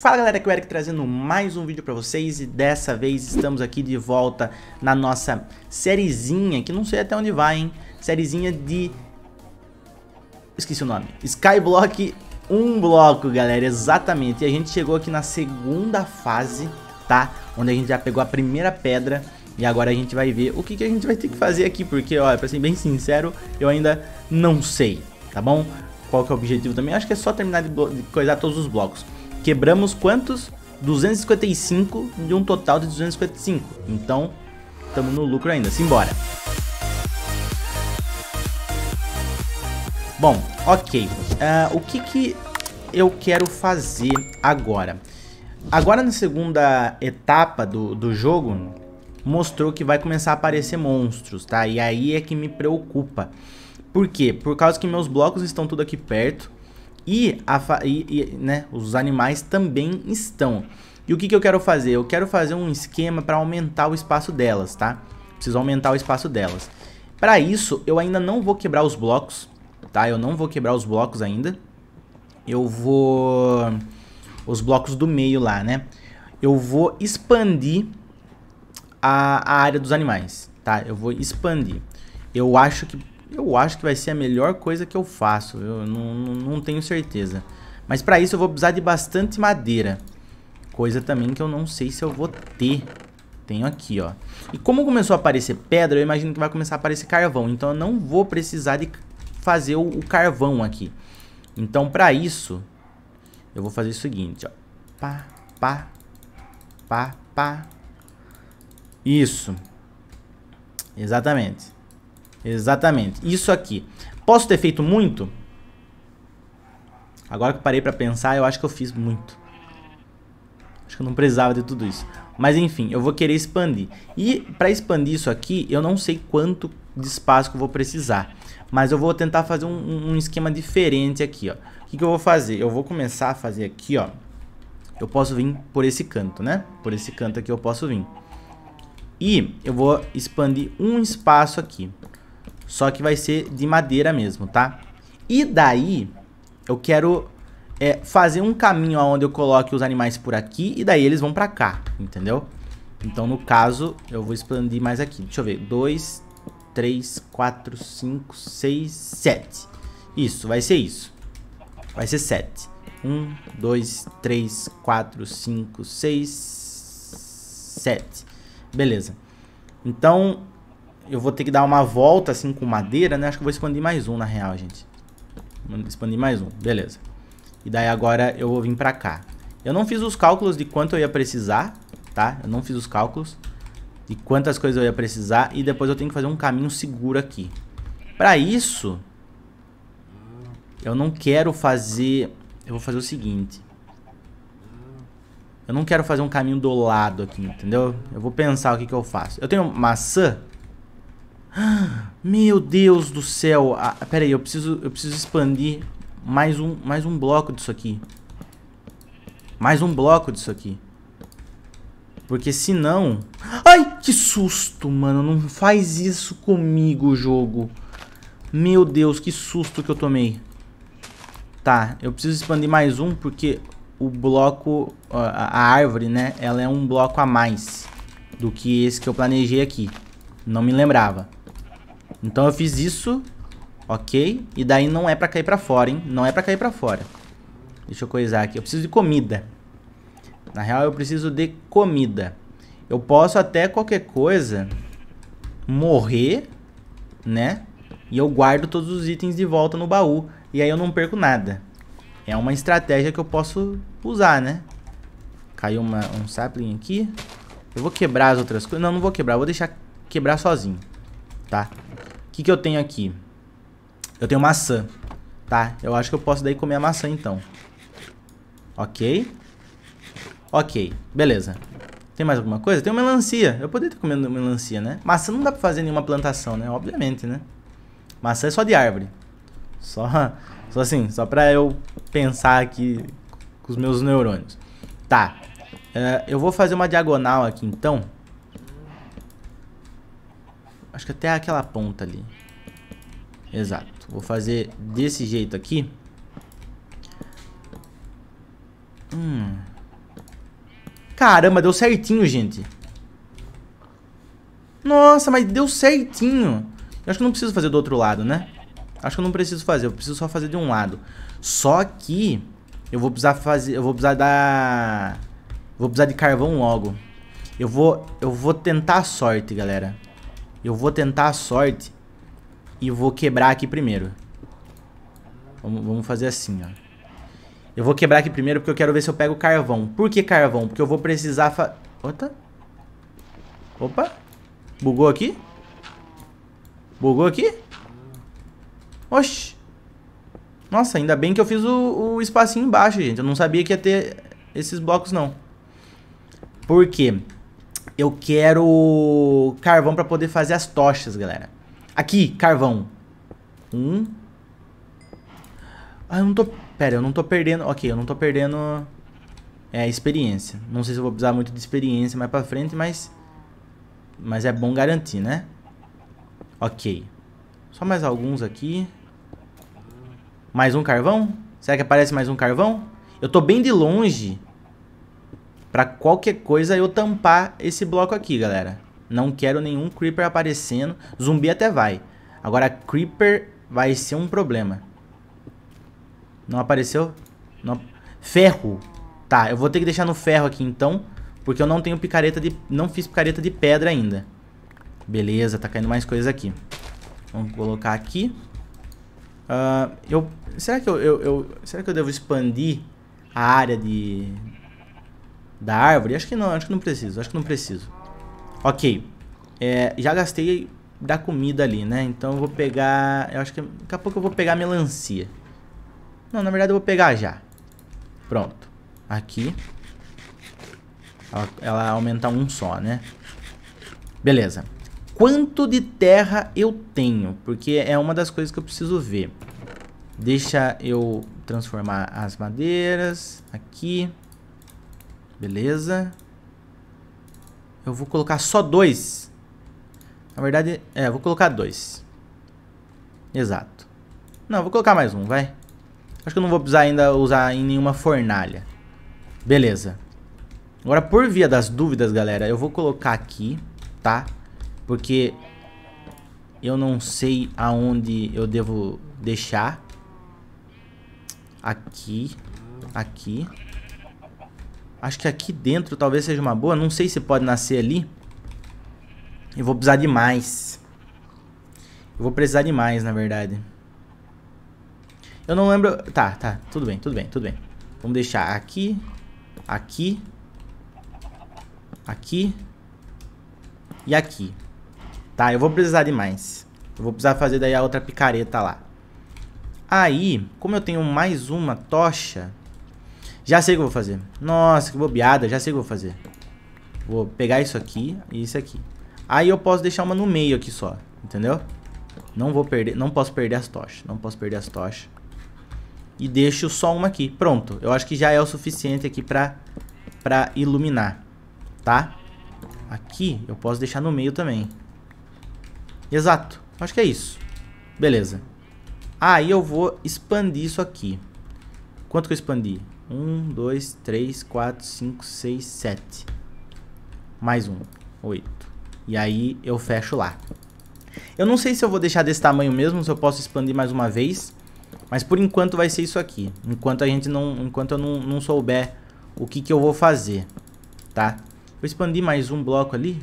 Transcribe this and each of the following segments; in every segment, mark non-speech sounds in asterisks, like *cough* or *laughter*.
Fala galera, aqui é o Eric trazendo mais um vídeo pra vocês e dessa vez estamos aqui de volta na nossa sériezinha, que não sei até onde vai, hein? Sériezinha de... esqueci o nome. Skyblock um bloco, galera, exatamente. E a gente chegou aqui na segunda fase, tá? Onde a gente já pegou a primeira pedra e agora a gente vai ver o que, que a gente vai ter que fazer aqui, porque, olha, pra ser bem sincero, eu ainda não sei, tá bom? Qual que é o objetivo também? acho que é só terminar de, de coisar todos os blocos. Quebramos quantos? 255 de um total de 255. Então, estamos no lucro ainda. Simbora. Bom, ok. Uh, o que, que eu quero fazer agora? Agora na segunda etapa do, do jogo, mostrou que vai começar a aparecer monstros, tá? E aí é que me preocupa. Por quê? Por causa que meus blocos estão tudo aqui perto e, a, e, e né, os animais também estão. E o que, que eu quero fazer? Eu quero fazer um esquema para aumentar o espaço delas, tá? Preciso aumentar o espaço delas. Para isso, eu ainda não vou quebrar os blocos, tá? Eu não vou quebrar os blocos ainda. Eu vou... Os blocos do meio lá, né? Eu vou expandir a, a área dos animais, tá? Eu vou expandir. Eu acho que eu acho que vai ser a melhor coisa que eu faço, eu não, não tenho certeza. Mas para isso eu vou precisar de bastante madeira, coisa também que eu não sei se eu vou ter. Tenho aqui, ó. E como começou a aparecer pedra, eu imagino que vai começar a aparecer carvão, então eu não vou precisar de fazer o, o carvão aqui. Então para isso, eu vou fazer o seguinte, ó. Pá, pá, pá, pá. Isso. Exatamente. Exatamente. Isso aqui. Posso ter feito muito? Agora que parei pra pensar, eu acho que eu fiz muito. Acho que eu não precisava de tudo isso. Mas enfim, eu vou querer expandir. E para expandir isso aqui, eu não sei quanto de espaço que eu vou precisar. Mas eu vou tentar fazer um, um esquema diferente aqui, ó. O que, que eu vou fazer? Eu vou começar a fazer aqui, ó. Eu posso vir por esse canto, né? Por esse canto aqui eu posso vir. E eu vou expandir um espaço aqui. Só que vai ser de madeira mesmo, tá? E daí, eu quero é, fazer um caminho onde eu coloque os animais por aqui e daí eles vão pra cá, entendeu? Então, no caso, eu vou expandir mais aqui. Deixa eu ver. 2, 3, 4, 5, 6, 7. Isso, vai ser isso. Vai ser 7. 1, 2, 3, 4, 5, 6, 7. Beleza. Então, eu vou ter que dar uma volta assim com madeira, né? Acho que eu vou expandir mais um na real, gente. expandir mais um, beleza. E daí agora eu vou vir pra cá. Eu não fiz os cálculos de quanto eu ia precisar, tá? Eu não fiz os cálculos de quantas coisas eu ia precisar. E depois eu tenho que fazer um caminho seguro aqui. Pra isso, eu não quero fazer... Eu vou fazer o seguinte. Eu não quero fazer um caminho do lado aqui, entendeu? Eu vou pensar o que, que eu faço. Eu tenho maçã. Meu Deus do céu. Ah, pera aí, eu preciso, eu preciso expandir mais um, mais um bloco disso aqui. Mais um bloco disso aqui. Porque senão... Ai, que susto, mano. Não faz isso comigo, jogo. Meu Deus, que susto que eu tomei. Tá, eu preciso expandir mais um porque o bloco... A, a árvore, né? Ela é um bloco a mais do que esse que eu planejei aqui. Não me lembrava. Então eu fiz isso, ok? E daí não é pra cair pra fora, hein? Não é pra cair pra fora. Deixa eu coisar aqui. Eu preciso de comida. Na real, eu preciso de comida. Eu posso até qualquer coisa morrer, né? E eu guardo todos os itens de volta no baú. E aí eu não perco nada. É uma estratégia que eu posso usar, né? Caiu uma, um sapling aqui. Eu vou quebrar as outras coisas. Não, não vou quebrar. Vou deixar quebrar sozinho. Tá? que, que eu tenho aqui? Eu tenho maçã, tá? Eu acho que eu posso daí comer a maçã, então. Ok. Ok, beleza. Tem mais alguma coisa? Tem uma melancia. Eu poderia ter comendo melancia, né? Maçã não dá pra fazer nenhuma plantação, né? Obviamente, né? Maçã é só de árvore. Só, *laughs* só assim, só pra eu pensar aqui com os meus neurônios. Tá. Uh, eu vou fazer uma diagonal aqui, então. Acho que até aquela ponta ali. Exato. Vou fazer desse jeito aqui. Hum. Caramba, deu certinho, gente. Nossa, mas deu certinho. Eu acho que eu não preciso fazer do outro lado, né? Acho que eu não preciso fazer, eu preciso só fazer de um lado. Só que eu vou precisar fazer, eu vou precisar da vou precisar de carvão logo. Eu vou eu vou tentar a sorte, galera. Eu vou tentar a sorte e vou quebrar aqui primeiro. Vamos, fazer assim, ó. Eu vou quebrar aqui primeiro porque eu quero ver se eu pego carvão. Por que carvão? Porque eu vou precisar fa... Opa. Opa. Bugou aqui? Bugou aqui? Oxi. Nossa, ainda bem que eu fiz o, o espacinho embaixo, gente. Eu não sabia que ia ter esses blocos, não. Por quê? Eu quero carvão para poder fazer as tochas, galera. Aqui, carvão. Um. Ah, eu não tô... Pera, eu não tô perdendo... Ok, eu não tô perdendo... É, experiência. Não sei se eu vou precisar muito de experiência mais pra frente, mas... Mas é bom garantir, né? Ok. Só mais alguns aqui. Mais um carvão? Será que aparece mais um carvão? Eu tô bem de longe Pra qualquer coisa eu tampar esse bloco aqui, galera. Não quero nenhum Creeper aparecendo. Zumbi até vai. Agora Creeper vai ser um problema. Não apareceu? Não... Ferro. Tá, eu vou ter que deixar no ferro aqui então. Porque eu não tenho picareta de... Não fiz picareta de pedra ainda. Beleza, tá caindo mais coisas aqui. Vamos colocar aqui. Uh, eu... Será que eu, eu, eu... Será que eu devo expandir a área de da árvore? Acho que não, acho que não preciso, acho que não preciso. Ok, é, já gastei da comida ali, né? Então eu vou pegar, eu acho que daqui a pouco eu vou pegar melancia. Não, na verdade eu vou pegar já. Pronto, aqui. Ela, ela aumenta um só, né? Beleza. Quanto de terra eu tenho? Porque é uma das coisas que eu preciso ver. Deixa eu transformar as madeiras Aqui. Beleza. Eu vou colocar só dois. Na verdade, é, vou colocar dois. Exato. Não, vou colocar mais um, vai. Acho que eu não vou precisar ainda usar em nenhuma fornalha. Beleza. Agora, por via das dúvidas, galera, eu vou colocar aqui, tá? Porque eu não sei aonde eu devo deixar. Aqui, aqui. Acho que aqui dentro talvez seja uma boa. Não sei se pode nascer ali. Eu vou precisar de mais. Eu vou precisar de mais, na verdade. Eu não lembro... Tá, tá. Tudo bem, tudo bem, tudo bem. Vamos deixar aqui. Aqui. Aqui. E aqui. Tá, eu vou precisar de mais. Eu vou precisar fazer daí a outra picareta lá. Aí, como eu tenho mais uma tocha... Já sei o que eu vou fazer. Nossa, que bobeada. Já sei o que eu vou fazer. Vou pegar isso aqui e isso aqui. Aí eu posso deixar uma no meio aqui só. Entendeu? Não vou perder. Não posso perder as tochas. Não posso perder as tochas. E deixo só uma aqui. Pronto. Eu acho que já é o suficiente aqui pra, pra iluminar. Tá? Aqui eu posso deixar no meio também. Exato. Acho que é isso. Beleza. Aí eu vou expandir isso aqui. Quanto que eu expandi? 1, 2, 3, 4, 5, 6, 7. Mais um, 8. E aí eu fecho lá. Eu não sei se eu vou deixar desse tamanho mesmo, se eu posso expandir mais uma vez. Mas por enquanto vai ser isso aqui. Enquanto a gente não, enquanto eu não, não souber o que, que eu vou fazer, tá? Vou expandir mais um bloco ali.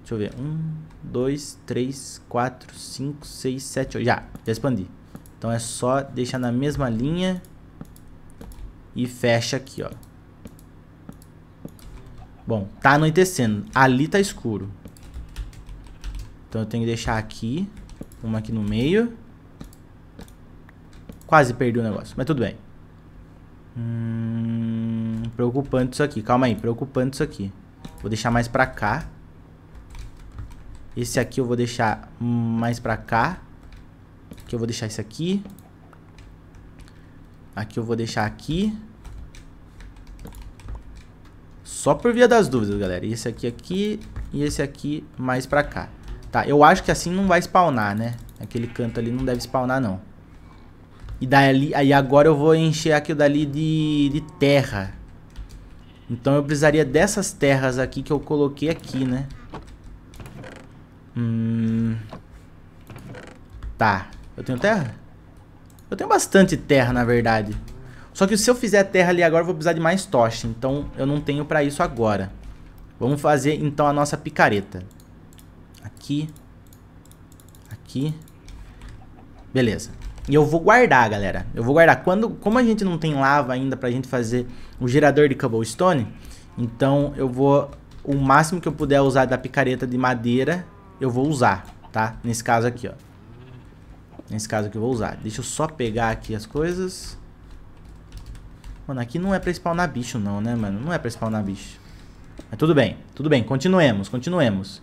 Deixa eu ver. 1, 2, 3, 4, 5, 6, 7, 8. Já, já expandi. Então é só deixar na mesma linha e fecha aqui, ó. Bom, tá anoitecendo. Ali tá escuro. Então eu tenho que deixar aqui, uma aqui no meio. Quase perdi o negócio, mas tudo bem. Hum, preocupante isso aqui. Calma aí, preocupante isso aqui. Vou deixar mais pra cá. Esse aqui eu vou deixar mais pra cá. Aqui eu vou deixar isso aqui. Aqui eu vou deixar aqui. Só por via das dúvidas, galera. Esse aqui aqui e esse aqui mais pra cá. Tá, eu acho que assim não vai spawnar, né? Aquele canto ali não deve spawnar, não. E daí, aí agora eu vou encher aquilo dali de, de terra. Então eu precisaria dessas terras aqui que eu coloquei aqui, né? Hum... Tá. Eu tenho terra? Eu tenho bastante terra, na verdade. Só que se eu fizer terra ali agora, eu vou precisar de mais tocha. Então, eu não tenho pra isso agora. Vamos fazer, então, a nossa picareta. Aqui. Aqui. Beleza. E eu vou guardar, galera. Eu vou guardar. Quando, como a gente não tem lava ainda pra gente fazer o gerador de cobblestone, então eu vou... O máximo que eu puder usar da picareta de madeira, eu vou usar, tá? Nesse caso aqui, ó. Nesse caso que eu vou usar. Deixa eu só pegar aqui as coisas. Mano, aqui não é pra spawnar bicho não, né, mano? Não é pra spawnar bicho. Mas tudo bem, tudo bem. Continuemos, continuemos.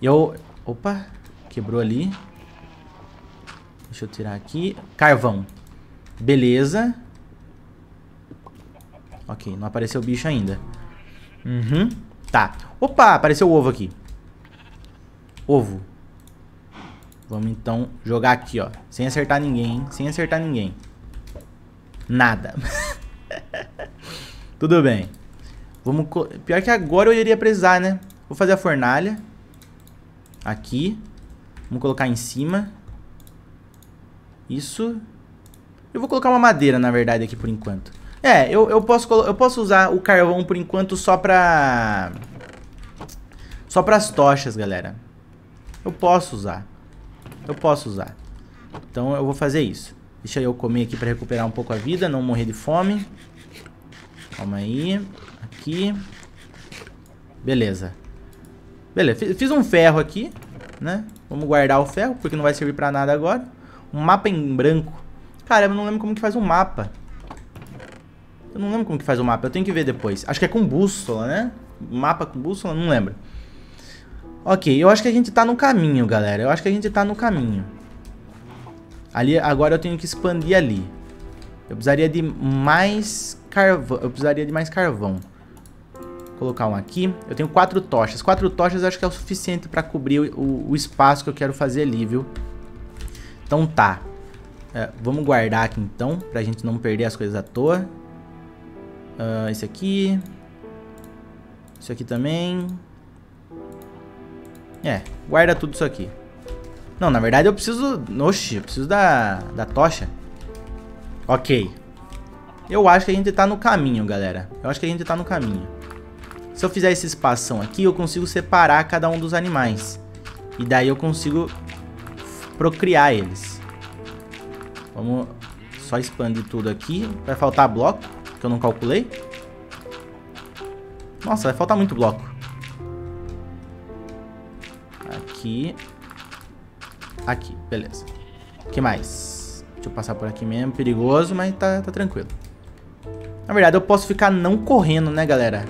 Eu... Opa, quebrou ali. Deixa eu tirar aqui. Carvão. Beleza. Ok, não apareceu o bicho ainda. Uhum. Tá. Opa, apareceu o ovo aqui. Ovo. Vamos então jogar aqui, ó. Sem acertar ninguém, hein? Sem acertar ninguém. Nada. *laughs* Tudo bem. Vamos... Pior que agora eu iria precisar, né? Vou fazer a fornalha. Aqui. Vamos colocar em cima. Isso. Eu vou colocar uma madeira, na verdade, aqui por enquanto. É, eu, eu, posso, eu posso usar o carvão por enquanto só pra... Só pras tochas, galera. Eu posso usar. Eu posso usar. Então eu vou fazer isso. Deixa eu comer aqui para recuperar um pouco a vida, não morrer de fome. Calma aí. Aqui. Beleza. Beleza, fiz um ferro aqui, né? Vamos guardar o ferro, porque não vai servir pra nada agora. Um mapa em branco. Cara, eu não lembro como que faz um mapa. Eu não lembro como que faz o um mapa, eu tenho que ver depois. Acho que é com bússola, né? Mapa com bússola, não lembro. Ok, eu acho que a gente tá no caminho, galera. Eu acho que a gente tá no caminho. Ali, agora eu tenho que expandir ali. Eu precisaria de mais carvão. Eu precisaria de mais carvão. Vou colocar um aqui. Eu tenho quatro tochas. Quatro tochas acho que é o suficiente pra cobrir o, o, o espaço que eu quero fazer ali, viu? Então tá. É, vamos guardar aqui então, pra gente não perder as coisas à toa. Uh, esse aqui. Isso aqui também. É, guarda tudo isso aqui. Não, na verdade eu preciso... Oxi, eu preciso da, da tocha. Ok. Eu acho que a gente tá no caminho, galera. Eu acho que a gente tá no caminho. Se eu fizer esse espação aqui, eu consigo separar cada um dos animais. E daí eu consigo procriar eles. Vamos só expandir tudo aqui. Vai faltar bloco, que eu não calculei. Nossa, vai faltar muito bloco aqui. Aqui, beleza. que mais? Deixa eu passar por aqui mesmo. Perigoso, mas tá, tá tranquilo. Na verdade, eu posso ficar não correndo, né, galera?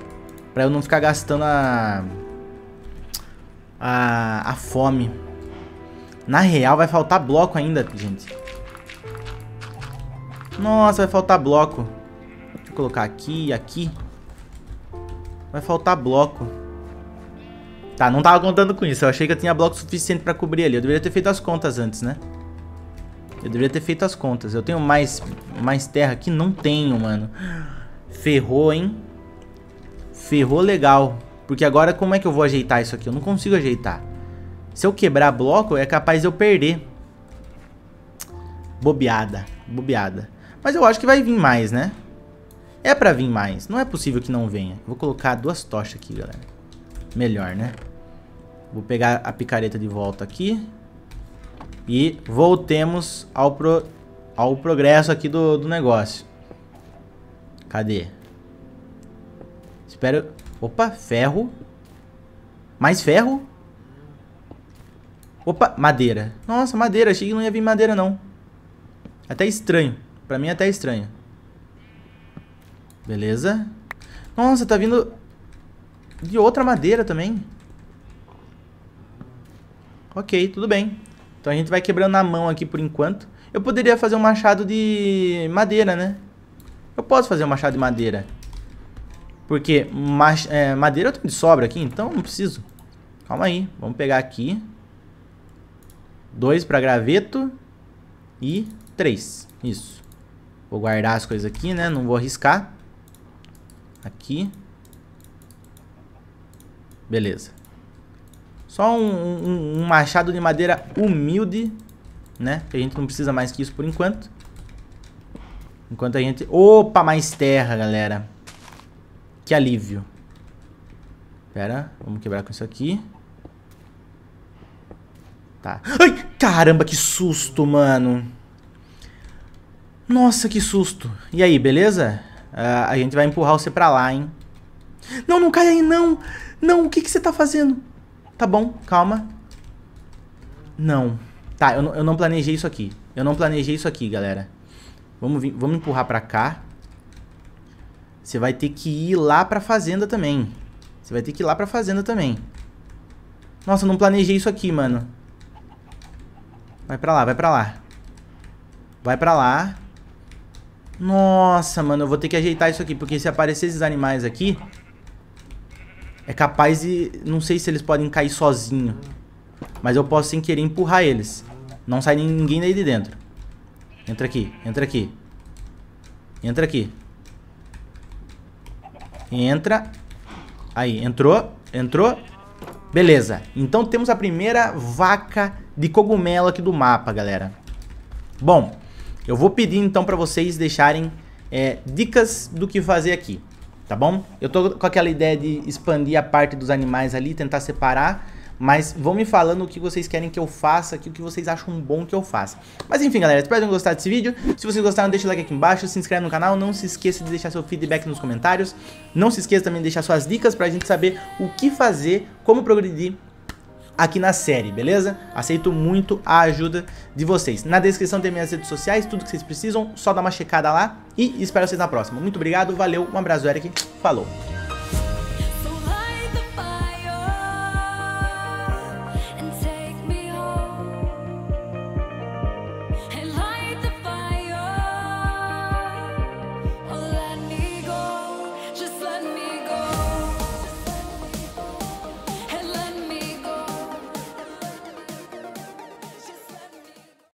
Pra eu não ficar gastando a... A, a fome. Na real, vai faltar bloco ainda, gente. Nossa, vai faltar bloco. Deixa eu colocar aqui e aqui. Vai faltar bloco. Tá, não tava contando com isso. Eu achei que eu tinha bloco suficiente pra cobrir ali. Eu deveria ter feito as contas antes, né? Eu deveria ter feito as contas. Eu tenho mais, mais terra aqui? Não tenho, mano. Ferrou, hein? Ferrou legal. Porque agora como é que eu vou ajeitar isso aqui? Eu não consigo ajeitar. Se eu quebrar bloco, é capaz de eu perder. Bobeada. Bobeada. Mas eu acho que vai vir mais, né? É pra vir mais. Não é possível que não venha. Vou colocar duas tochas aqui, galera. Melhor, né? Vou pegar a picareta de volta aqui. E voltemos ao, pro, ao progresso aqui do, do negócio. Cadê? Espero... Opa, ferro. Mais ferro? Opa, madeira. Nossa, madeira. Achei que não ia vir madeira, não. Até estranho. Pra mim, é até estranho. Beleza. Nossa, tá vindo de outra madeira também. Ok, tudo bem. Então a gente vai quebrando na mão aqui por enquanto. Eu poderia fazer um machado de madeira, né? Eu posso fazer um machado de madeira. Porque mach é, madeira eu tenho de sobra aqui, então não preciso. Calma aí, vamos pegar aqui. Dois para graveto. E três, isso. Vou guardar as coisas aqui, né? Não vou arriscar. Aqui. Beleza. Só um, um, um machado de madeira humilde, né? Que a gente não precisa mais que isso por enquanto. Enquanto a gente... Opa, mais terra, galera. Que alívio. Pera, vamos quebrar com isso aqui. Tá. Ai, caramba, que susto, mano. Nossa, que susto. E aí, beleza? Uh, a gente vai empurrar você pra lá, hein? Não, não cai aí, não. Não, o que, que você tá fazendo? Tá bom, calma. Não. Tá, eu, eu não planejei isso aqui. Eu não planejei isso aqui, galera. Vamos, vir, vamos empurrar pra cá. Você vai ter que ir lá pra fazenda também. Você vai ter que ir lá pra fazenda também. Nossa, eu não planejei isso aqui, mano. Vai pra lá, vai pra lá. Vai pra lá. Nossa, mano, eu vou ter que ajeitar isso aqui, porque se aparecer esses animais aqui, é capaz de. Não sei se eles podem cair sozinho. Mas eu posso sem querer empurrar eles. Não sai ninguém daí de dentro. Entra aqui, entra aqui. Entra aqui. Entra. Aí, entrou, entrou. Beleza. Então temos a primeira vaca de cogumelo aqui do mapa, galera. Bom, eu vou pedir então para vocês deixarem é, dicas do que fazer aqui tá bom? Eu tô com aquela ideia de expandir a parte dos animais ali, tentar separar, mas vão me falando o que vocês querem que eu faça aqui, o que vocês acham bom que eu faça. Mas enfim, galera, espero que tenham gostado desse vídeo. Se vocês gostaram, deixa o like aqui embaixo, se inscreve no canal, não se esqueça de deixar seu feedback nos comentários. Não se esqueça também de deixar suas dicas pra gente saber o que fazer, como progredir aqui na série, beleza? Aceito muito a ajuda de vocês. Na descrição tem minhas redes sociais, tudo que vocês precisam, só dá uma checada lá e espero vocês na próxima. Muito obrigado, valeu, um abraço, Eric, falou!